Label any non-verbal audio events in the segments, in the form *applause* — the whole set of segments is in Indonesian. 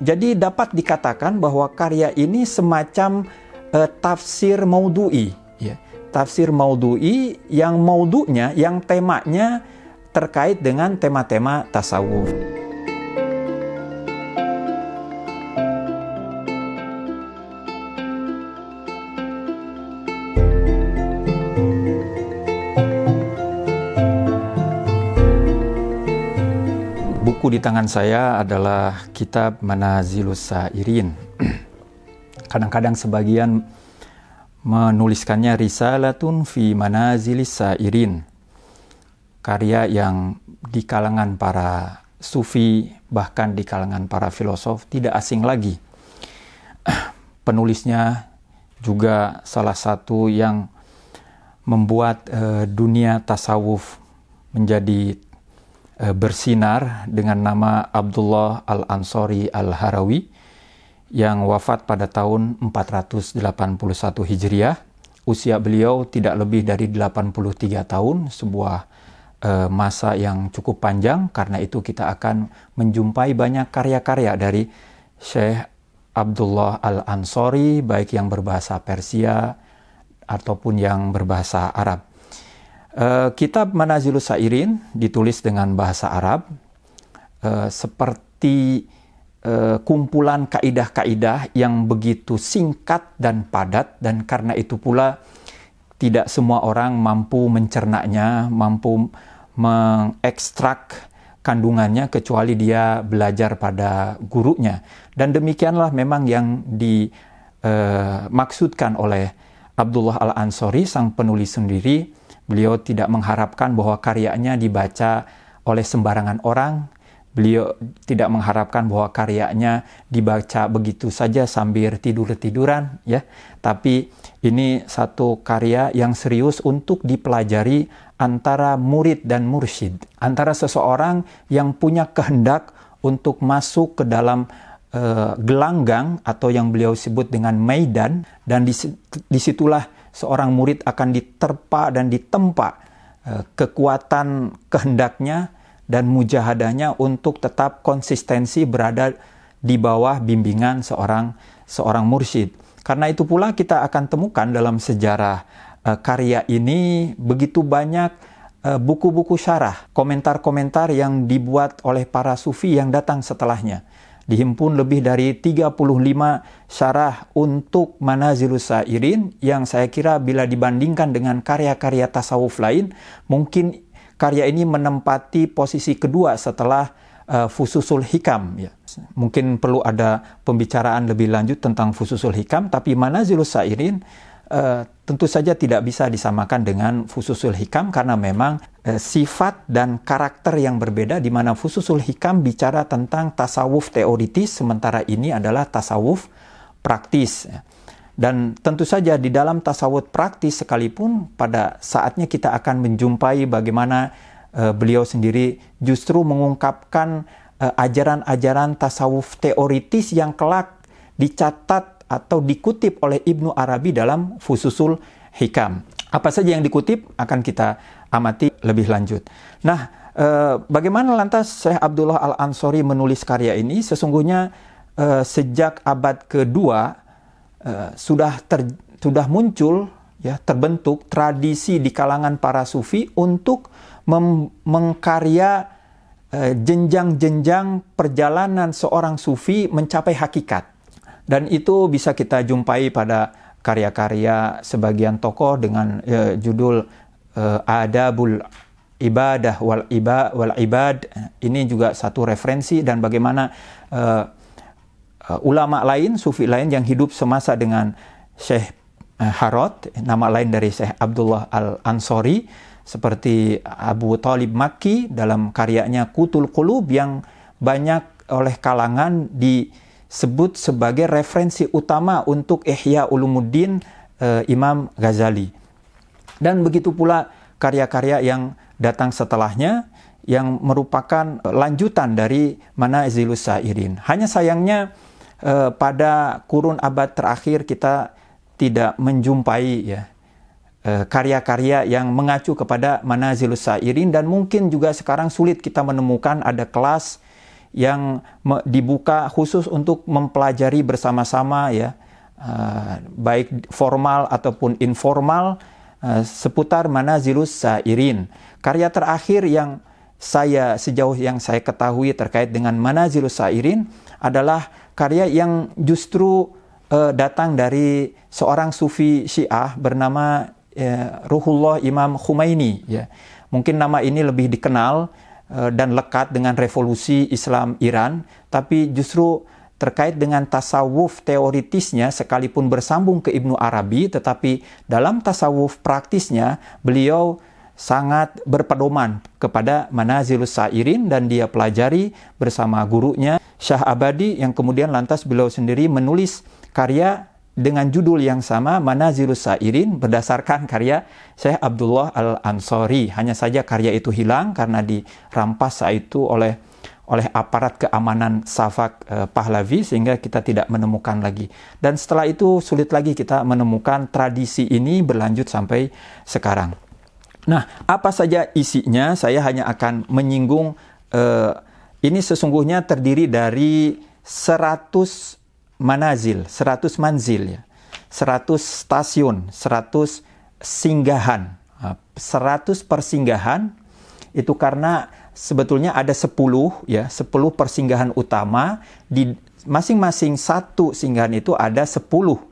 Jadi dapat dikatakan bahwa karya ini semacam uh, tafsir maudui, ya. tafsir maudui yang maudunya, yang temanya terkait dengan tema-tema tasawuf. buku di tangan saya adalah kitab Manazilus Sa'irin. *clears throat* Kadang-kadang sebagian menuliskannya Risalatun fi Manazilis Sa'irin. Karya yang di kalangan para sufi, bahkan di kalangan para filosof tidak asing lagi. *clears throat* Penulisnya juga salah satu yang membuat uh, dunia tasawuf menjadi Eh, bersinar dengan nama Abdullah Al-Ansori Al-Harawi yang wafat pada tahun 481 Hijriah. Usia beliau tidak lebih dari 83 tahun, sebuah uh, masa yang cukup panjang. Karena itu kita akan menjumpai banyak karya-karya dari Syekh Abdullah Al-Ansori, baik yang berbahasa Persia ataupun yang berbahasa Arab. Eh, kitab Manazilus Sa'irin ditulis dengan bahasa Arab uh, seperti uh, kumpulan kaidah-kaidah yang begitu singkat dan padat dan karena itu pula tidak semua orang mampu mencernanya, mampu mengekstrak kandungannya kecuali dia belajar pada gurunya. Dan demikianlah memang yang dimaksudkan oleh Abdullah Al-Ansori sang penulis sendiri Beliau tidak mengharapkan bahwa karyanya dibaca oleh sembarangan orang. Beliau tidak mengharapkan bahwa karyanya dibaca begitu saja sambil tidur-tiduran ya. Tapi ini satu karya yang serius untuk dipelajari antara murid dan mursyid, antara seseorang yang punya kehendak untuk masuk ke dalam uh, gelanggang atau yang beliau sebut dengan maidan dan disitulah seorang murid akan diterpa dan ditempa eh, kekuatan kehendaknya dan mujahadahnya untuk tetap konsistensi berada di bawah bimbingan seorang seorang mursyid. Karena itu pula kita akan temukan dalam sejarah eh, karya ini begitu banyak eh, buku-buku syarah, komentar-komentar yang dibuat oleh para sufi yang datang setelahnya dihimpun lebih dari 35 syarah untuk Manazilus Sairin yang saya kira bila dibandingkan dengan karya-karya tasawuf lain mungkin karya ini menempati posisi kedua setelah uh, Fususul Hikam ya. Mungkin perlu ada pembicaraan lebih lanjut tentang Fususul Hikam tapi Manazilus Sairin Uh, tentu saja tidak bisa disamakan dengan Fususul Hikam karena memang uh, sifat dan karakter yang berbeda di mana Fususul Hikam bicara tentang tasawuf teoritis sementara ini adalah tasawuf praktis. Dan tentu saja di dalam tasawuf praktis sekalipun pada saatnya kita akan menjumpai bagaimana uh, beliau sendiri justru mengungkapkan ajaran-ajaran tasawuf teoritis yang kelak dicatat atau dikutip oleh Ibnu Arabi dalam Fususul Hikam. Apa saja yang dikutip akan kita amati lebih lanjut. Nah, e, bagaimana lantas Syekh Abdullah Al-Ansori menulis karya ini? Sesungguhnya e, sejak abad kedua e, sudah ter, sudah muncul ya terbentuk tradisi di kalangan para sufi untuk mengkarya jenjang-jenjang perjalanan seorang sufi mencapai hakikat. Dan itu bisa kita jumpai pada karya-karya sebagian tokoh dengan eh, judul eh, Adabul Ibadah wal, iba, wal Ibad. Ini juga satu referensi dan bagaimana eh, eh, ulama lain, sufi lain yang hidup semasa dengan Syekh eh, Harot, nama lain dari Syekh Abdullah Al-Ansori, seperti Abu Talib Maki dalam karyanya Kutul Qulub yang banyak oleh kalangan di sebut sebagai referensi utama untuk Ihya Ulumuddin uh, Imam Ghazali. Dan begitu pula karya-karya yang datang setelahnya yang merupakan lanjutan dari mana Manazilus Sairin. Hanya sayangnya uh, pada kurun abad terakhir kita tidak menjumpai ya eh, karya-karya yang mengacu kepada Manazilus Sairin dan mungkin juga sekarang sulit kita menemukan ada kelas yang dibuka khusus untuk mempelajari bersama-sama ya uh, baik formal ataupun informal uh, seputar Manazilus Sairin. Karya terakhir yang saya sejauh yang saya ketahui terkait dengan mana Manazilus Sairin adalah karya yang justru uh, datang dari seorang sufi Syiah bernama uh, Ruhullah Imam Khomeini ya. Mungkin nama ini lebih dikenal Eh, dan lekat dengan revolusi Islam Iran, tapi justru terkait dengan tasawuf teoritisnya sekalipun bersambung ke Ibnu Arabi, tetapi dalam tasawuf praktisnya beliau sangat berpedoman kepada Manazilus Sairin dan dia pelajari bersama gurunya Syah Abadi yang kemudian lantas beliau sendiri menulis karya dengan judul yang sama Manazirus Sairin berdasarkan karya Syekh Abdullah Al-Ansori. Hanya saja karya itu hilang karena dirampas saat itu oleh oleh aparat keamanan Safak eh, Pahlavi sehingga kita tidak menemukan lagi. Dan setelah itu sulit lagi kita menemukan tradisi ini berlanjut sampai sekarang. Nah, apa saja isinya? Saya hanya akan menyinggung eh, ini sesungguhnya terdiri dari 100 manazil, 100 manzil ya. 100 stasiun, 100 singgahan. 100 ah, persinggahan itu karena sebetulnya ada 10 ya, 10 persinggahan utama di masing-masing satu singgahan itu ada 10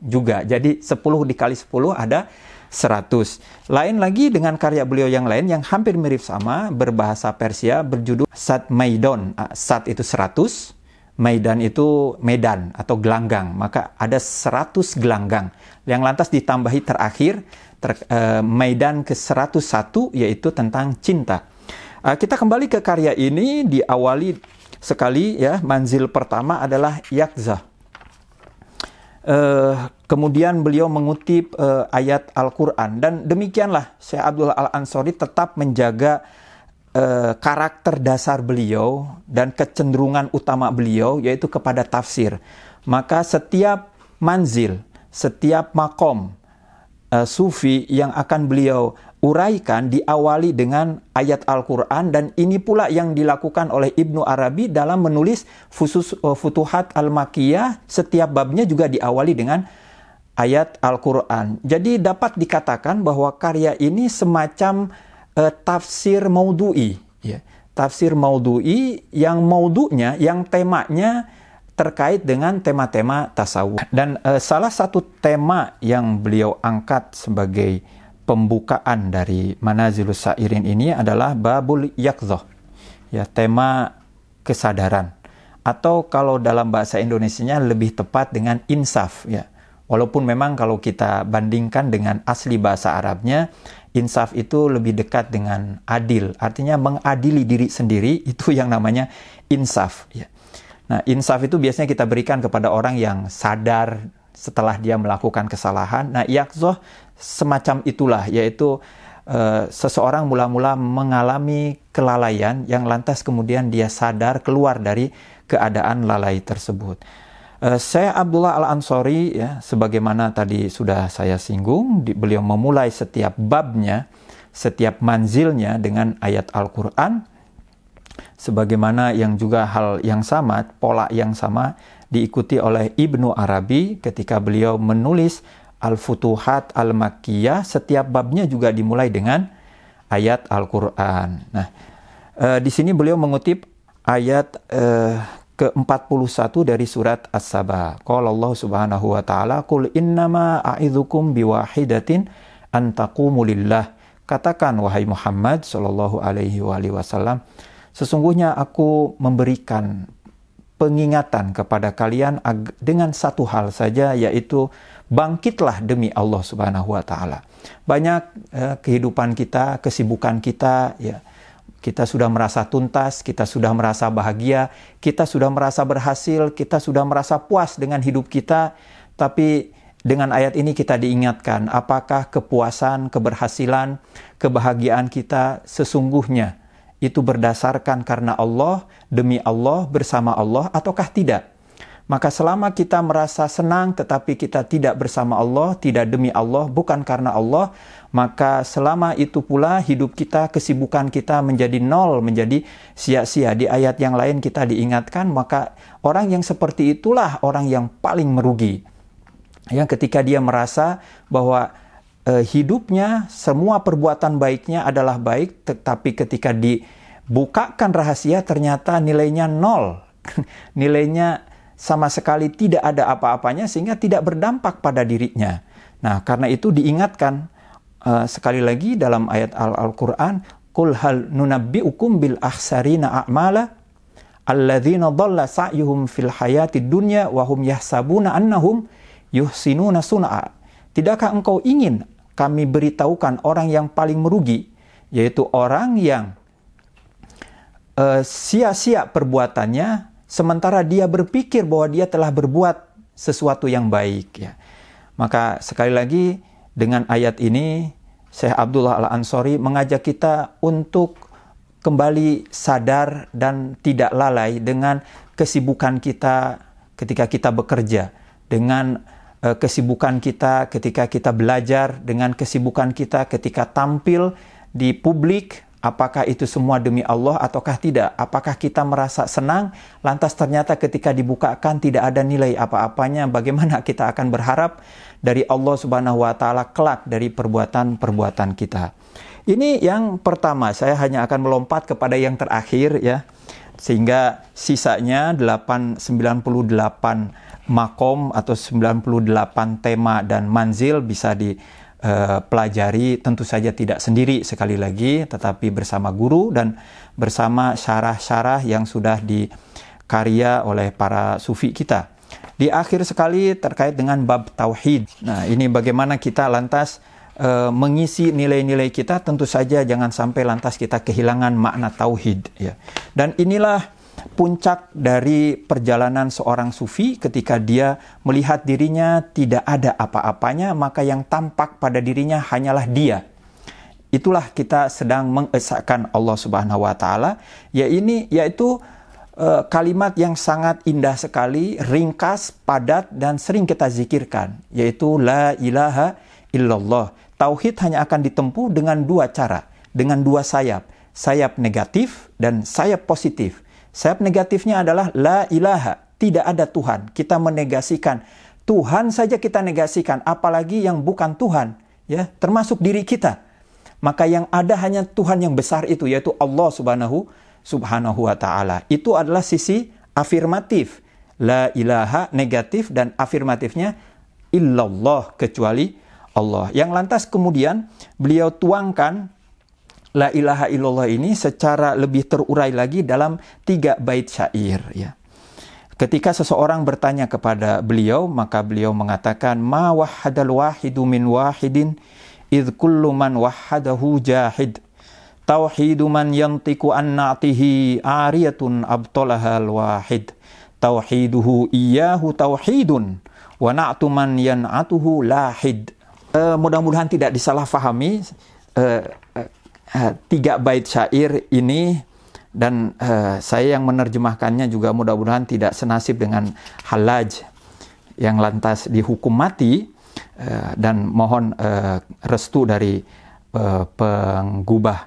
juga. Jadi 10 dikali 10 ada 100. Lain lagi dengan karya beliau yang lain yang hampir mirip sama berbahasa Persia berjudul Sat Maidon. Ah, Sat itu 100, Medan itu medan atau gelanggang, maka ada 100 gelanggang yang lantas ditambahi terakhir ter, uh, Maidan ke-101 yaitu tentang cinta. Uh, kita kembali ke karya ini diawali sekali ya manzil pertama adalah yakza Uh, eh, kemudian beliau mengutip ayat Al-Qur'an dan demikianlah Syekh Abdul Al-Ansori tetap menjaga Eh, karakter dasar beliau dan kecenderungan utama beliau yaitu kepada tafsir. Maka setiap manzil, setiap makom eh, sufi yang akan beliau uraikan diawali dengan ayat Al-Quran dan ini pula yang dilakukan oleh Ibnu Arabi dalam menulis Fusus, uh, Futuhat Al-Makiyah setiap babnya juga diawali dengan ayat Al-Quran. Jadi dapat dikatakan bahwa karya ini semacam uh, tafsir maudui ya tafsir maudui yang maudunya yang temanya terkait dengan tema-tema tasawuf dan uh, salah satu tema yang beliau angkat sebagai pembukaan dari Manazilus Sa'irin ini adalah babul yakzoh ya tema kesadaran atau kalau dalam bahasa Indonesianya lebih tepat dengan insaf ya walaupun memang kalau kita bandingkan dengan asli bahasa Arabnya insaf itu lebih dekat dengan adil. Artinya mengadili diri sendiri *laughs* itu yang namanya insaf. Ya. Nah, insaf itu biasanya kita berikan kepada orang yang sadar setelah dia melakukan kesalahan. Nah, yakzoh semacam itulah, yaitu e, seseorang mula-mula mengalami kelalaian yang lantas kemudian dia sadar keluar dari keadaan lalai tersebut. Eh, saya Abdullah Al-Ansori ya sebagaimana tadi sudah saya singgung di, beliau memulai setiap babnya setiap manzilnya dengan ayat Al-Qur'an sebagaimana yang juga hal yang sama pola yang sama diikuti oleh Ibnu Arabi ketika beliau menulis Al-Futuhat Al-Makkiyah setiap babnya juga dimulai dengan ayat Al-Qur'an. Nah, eh, di sini beliau mengutip ayat eh, ke-41 dari surat As-Saba. Qala Allah Subhanahu wa taala, "Qul innama a'idzukum biwahidatin an taqumu lillah." Katakan wahai Muhammad sallallahu alaihi wasallam, sesungguhnya aku memberikan pengingatan kepada kalian dengan satu hal saja yaitu bangkitlah demi Allah Subhanahu wa taala. Banyak eh, kehidupan kita, kesibukan kita ya kita sudah merasa tuntas, kita sudah merasa bahagia, kita sudah merasa berhasil, kita sudah merasa puas dengan hidup kita, tapi dengan ayat ini kita diingatkan apakah kepuasan, keberhasilan, kebahagiaan kita sesungguhnya itu berdasarkan karena Allah, demi Allah, bersama Allah ataukah tidak? Maka selama kita merasa senang tetapi kita tidak bersama Allah, tidak demi Allah, bukan karena Allah, maka selama itu pula hidup kita, kesibukan kita menjadi nol, menjadi sia-sia. Di ayat yang lain kita diingatkan, maka orang yang seperti itulah orang yang paling merugi. Yang ketika dia merasa bahwa eh, hidupnya, semua perbuatan baiknya adalah baik, tetapi ketika dibukakan rahasia ternyata nilainya nol. *laughs* nilainya sama sekali tidak ada apa-apanya sehingga tidak berdampak pada dirinya. Nah, karena itu diingatkan uh, sekali lagi dalam ayat Al-Qur'an, -Al "Qul hal nunabbi'ukum bil akhsarina a'mala alladzina dhalla sa'yuhum fil hayati dunya wa hum yahsabuna annahum yuhsinuna sun'a." Tidakkah engkau ingin kami beritahukan orang yang paling merugi, yaitu orang yang eh, sia-sia uh, sia -sia perbuatannya sementara dia berpikir bahwa dia telah berbuat sesuatu yang baik ya. Maka sekali lagi dengan ayat ini Syekh Abdullah Al-Ansori mengajak kita untuk kembali sadar dan tidak lalai dengan kesibukan kita ketika kita bekerja, dengan e, kesibukan kita ketika kita belajar, dengan kesibukan kita ketika tampil di publik Apakah itu semua demi Allah ataukah tidak? Apakah kita merasa senang lantas ternyata ketika dibukakan tidak ada nilai apa-apanya? Bagaimana kita akan berharap dari Allah Subhanahu wa taala kelak dari perbuatan-perbuatan kita? Ini yang pertama, saya hanya akan melompat kepada yang terakhir ya. Sehingga sisanya 898 makom atau 98 tema dan manzil bisa di Eh, pelajari tentu saja tidak sendiri sekali lagi tetapi bersama guru dan bersama syarah-syarah yang sudah dikarya oleh para sufi kita. Di akhir sekali terkait dengan bab tauhid. Nah, ini bagaimana kita lantas uh, mengisi nilai-nilai kita tentu saja jangan sampai lantas kita kehilangan makna tauhid ya. Dan inilah puncak dari perjalanan seorang sufi ketika dia melihat dirinya tidak ada apa-apanya, maka yang tampak pada dirinya hanyalah dia. Itulah kita sedang mengesahkan Allah Subhanahu wa taala, ya ini yaitu e, kalimat yang sangat indah sekali, ringkas, padat dan sering kita zikirkan, yaitu la ilaha illallah. Tauhid hanya akan ditempuh dengan dua cara, dengan dua sayap, sayap negatif dan sayap positif Sayap negatifnya adalah la ilaha, tidak ada Tuhan. Kita menegasikan Tuhan saja kita negasikan, apalagi yang bukan Tuhan, ya, termasuk diri kita. Maka yang ada hanya Tuhan yang besar itu yaitu Allah Subhanahu Subhanahu wa taala. Itu adalah sisi afirmatif. La ilaha negatif dan afirmatifnya illallah kecuali Allah. Yang lantas kemudian beliau tuangkan la ilaha illallah ini secara lebih terurai lagi dalam tiga bait syair ya. Ketika seseorang bertanya kepada beliau, maka beliau mengatakan ma wahadal wahidu min wahidin id kullu man wahadahu jahid tauhidu man yantiku an na'tihi ariyatun abtalahal wahid tauhiduhu iyahu tauhidun wa na'tu man yan'atuhu lahid. Uh, mudah-mudahan tidak disalahfahami uh, uh, tiga bait syair ini dan uh, saya yang menerjemahkannya juga mudah-mudahan tidak senasib dengan halaj yang lantas dihukum mati uh, dan mohon uh, restu dari uh, penggubah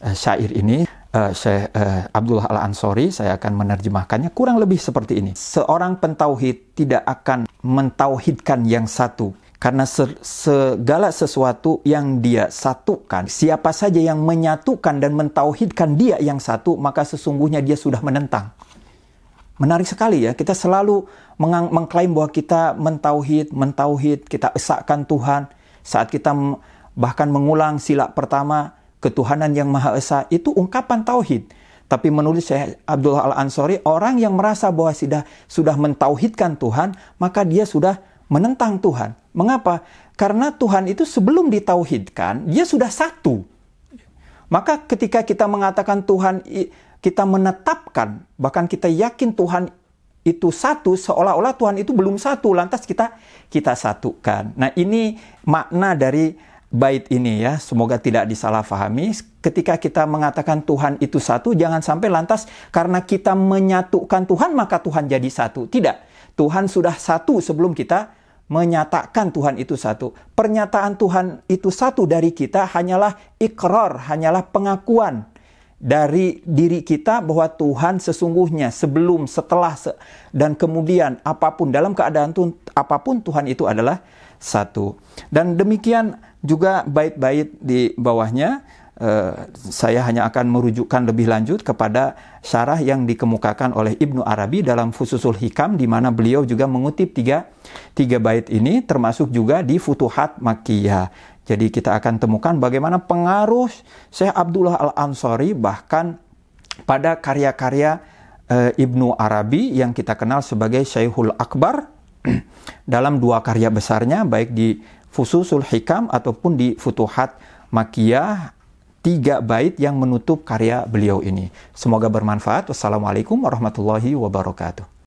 uh, syair ini uh, Syekh uh, Abdullah Al Ansori saya akan menerjemahkannya kurang lebih seperti ini seorang pentauhid tidak akan mentauhidkan yang satu karena segala sesuatu yang dia satukan, siapa saja yang menyatukan dan mentauhidkan dia yang satu, maka sesungguhnya dia sudah menentang. Menarik sekali ya, kita selalu mengklaim bahwa kita mentauhid, mentauhid, kita esakkan Tuhan. Saat kita bahkan mengulang sila pertama, ketuhanan yang Maha Esa, itu ungkapan tauhid. Tapi menulis saya Abdullah Al-Ansori, orang yang merasa bahwa sudah, sudah mentauhidkan Tuhan, maka dia sudah menentang Tuhan. Mengapa? Karena Tuhan itu sebelum ditauhidkan, dia sudah satu. Maka ketika kita mengatakan Tuhan, kita menetapkan, bahkan kita yakin Tuhan itu satu seolah-olah Tuhan itu belum satu lantas kita kita satukan. Nah, ini makna dari bait ini ya. Semoga tidak disalahpahami. Ketika kita mengatakan Tuhan itu satu, jangan sampai lantas karena kita menyatukan Tuhan maka Tuhan jadi satu. Tidak. Tuhan sudah satu sebelum kita menyatakan Tuhan itu satu. Pernyataan Tuhan itu satu dari kita hanyalah ikrar, hanyalah pengakuan dari diri kita bahwa Tuhan sesungguhnya sebelum, setelah, dan kemudian apapun dalam keadaan Tuhan, apapun Tuhan itu adalah satu. Dan demikian juga bait-bait di bawahnya Eh, saya hanya akan merujukkan lebih lanjut kepada syarah yang dikemukakan oleh Ibnu Arabi dalam Fususul Hikam di mana beliau juga mengutip tiga, tiga bait ini termasuk juga di Futuhat Makkiyah. Jadi kita akan temukan bagaimana pengaruh Syekh Abdullah Al-Ansari bahkan pada karya-karya e, Ibnu Arabi yang kita kenal sebagai Syekhul Akbar *clears throat* dalam dua karya besarnya baik di Fususul Hikam ataupun di Futuhat Makiyah tiga bait yang menutup karya beliau ini. Semoga bermanfaat. Wassalamualaikum warahmatullahi wabarakatuh.